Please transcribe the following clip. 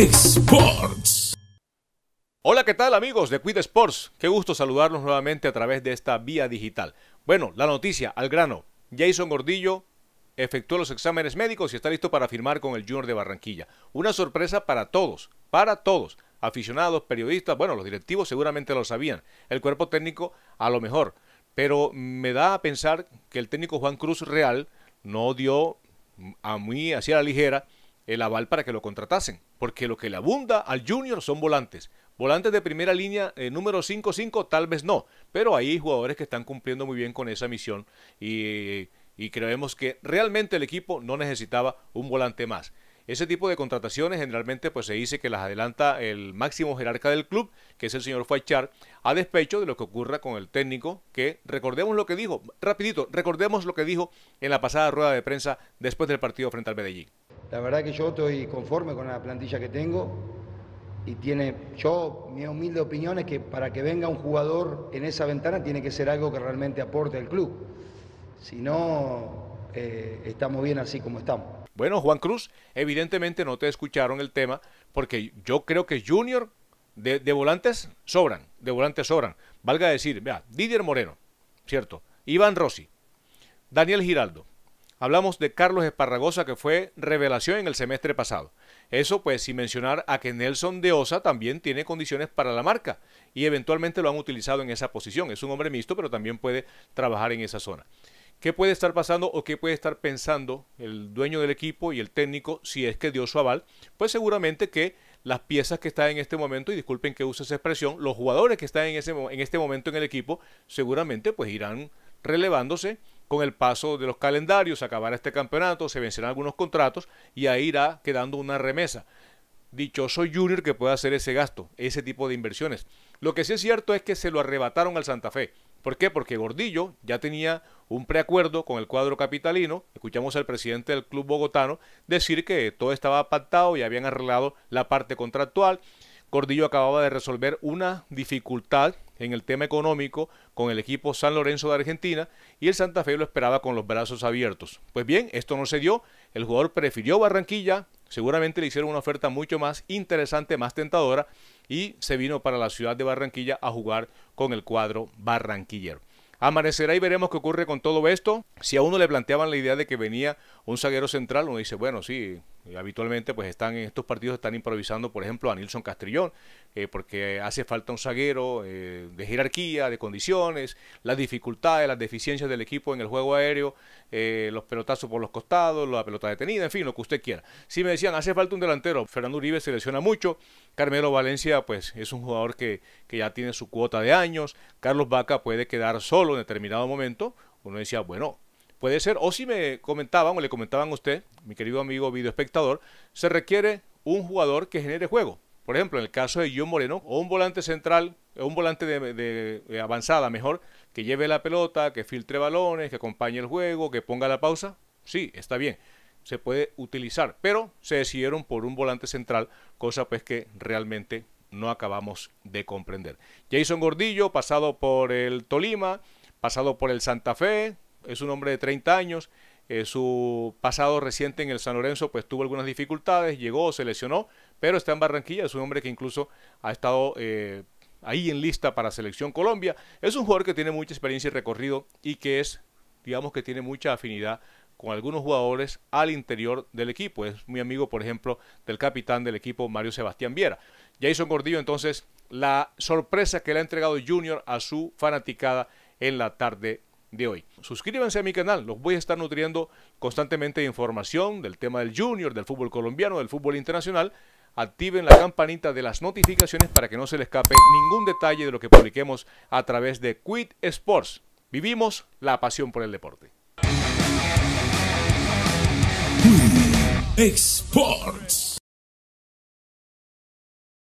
Sports. Hola, ¿qué tal amigos de Quid Sports? Qué gusto saludarlos nuevamente a través de esta vía digital. Bueno, la noticia, al grano. Jason Gordillo efectuó los exámenes médicos y está listo para firmar con el Junior de Barranquilla. Una sorpresa para todos, para todos. Aficionados, periodistas, bueno, los directivos seguramente lo sabían. El cuerpo técnico a lo mejor. Pero me da a pensar que el técnico Juan Cruz Real no dio a muy hacia la ligera el aval para que lo contratasen, porque lo que le abunda al Junior son volantes. Volantes de primera línea, eh, número 5-5, tal vez no, pero hay jugadores que están cumpliendo muy bien con esa misión y creemos que realmente el equipo no necesitaba un volante más. Ese tipo de contrataciones generalmente pues se dice que las adelanta el máximo jerarca del club, que es el señor Fuachar, a despecho de lo que ocurra con el técnico, que recordemos lo que dijo, rapidito, recordemos lo que dijo en la pasada rueda de prensa después del partido frente al Medellín. La verdad que yo estoy conforme con la plantilla que tengo y tiene, yo, mi humilde opinión es que para que venga un jugador en esa ventana tiene que ser algo que realmente aporte al club. Si no, eh, estamos bien así como estamos. Bueno, Juan Cruz, evidentemente no te escucharon el tema, porque yo creo que Junior de, volantes sobran, de volantes sobran. Valga decir, vea, Didier Moreno, ¿cierto? Iván Rossi, Daniel Giraldo. Hablamos de Carlos Esparragosa, que fue revelación en el semestre pasado. Eso pues sin mencionar a que Nelson de Osa también tiene condiciones para la marca y eventualmente lo han utilizado en esa posición. Es un hombre mixto, pero también puede trabajar en esa zona. ¿Qué puede estar pasando o qué puede estar pensando el dueño del equipo y el técnico si es que dio su aval? Pues seguramente que las piezas que están en este momento, y disculpen que use esa expresión, los jugadores que están en, este momento en el equipo, seguramente pues irán relevándose con el paso de los calendarios, acabar este campeonato, se vencerán algunos contratos y ahí irá quedando una remesa. Dichoso Junior que pueda hacer ese gasto, ese tipo de inversiones. Lo que sí es cierto es que se lo arrebataron al Santa Fe. ¿Por qué? Porque Gordillo ya tenía un preacuerdo con el cuadro capitalino. Escuchamos al presidente del club bogotano decir que todo estaba pactado y habían arreglado la parte contractual. Gordillo acababa de resolver una dificultad en el tema económico con el equipo San Lorenzo de Argentina y el Santa Fe lo esperaba con los brazos abiertos. Pues bien, esto no se dio, el jugador prefirió Barranquilla, seguramente le hicieron una oferta mucho más interesante, más tentadora y se vino para la ciudad de Barranquilla a jugar con el cuadro barranquillero. Amanecerá y veremos qué ocurre con todo esto. Si a uno le planteaban la idea de que venía un zaguero central, uno dice, bueno, sí, y habitualmente pues están en estos partidos están improvisando, por ejemplo, a Nilson Castrillón, eh, porque hace falta un zaguero eh, de jerarquía, de condiciones, las dificultades, las deficiencias del equipo en el juego aéreo, eh, los pelotazos por los costados, la pelota detenida, en fin, lo que usted quiera. Si me decían, hace falta un delantero, Fernando Uribe se lesiona mucho, Carmelo Valencia pues es un jugador que, que ya tiene su cuota de años, Carlos Vaca puede quedar solo en determinado momento, uno decía, bueno, Puede ser, o si me comentaban o le comentaban a usted, mi querido amigo videoespectador, se requiere un jugador que genere juego. Por ejemplo, en el caso de John Moreno, o un volante central, o un volante de, de avanzada mejor, que lleve la pelota, que filtre balones, que acompañe el juego, que ponga la pausa. Sí, está bien se puede utilizar, pero se decidieron por un volante central, cosa pues que realmente no acabamos de comprender. Jason Gordillo, pasado por el Tolima, pasado por el Santa Fe, es un hombre de 30 años. Eh, su pasado reciente en el San Lorenzo pues tuvo algunas dificultades, llegó, se lesionó, pero está en Barranquilla, es un hombre que incluso ha estado eh, ahí en lista para Selección Colombia. Es un jugador que tiene mucha experiencia y recorrido y que es, digamos que tiene mucha afinidad con algunos jugadores al interior del equipo. Es muy amigo, por ejemplo, del capitán del equipo, Mario Sebastián Viera. Jason Gordillo, entonces, la sorpresa que le ha entregado Junior a su fanaticada en la tarde de hoy. Suscríbanse a mi canal, los voy a estar nutriendo constantemente de información del tema del junior, del fútbol colombiano, del fútbol internacional. Activen la campanita de las notificaciones para que no se les escape ningún detalle de lo que publiquemos a través de Quit Sports. Vivimos la pasión por el deporte. Quit Sports.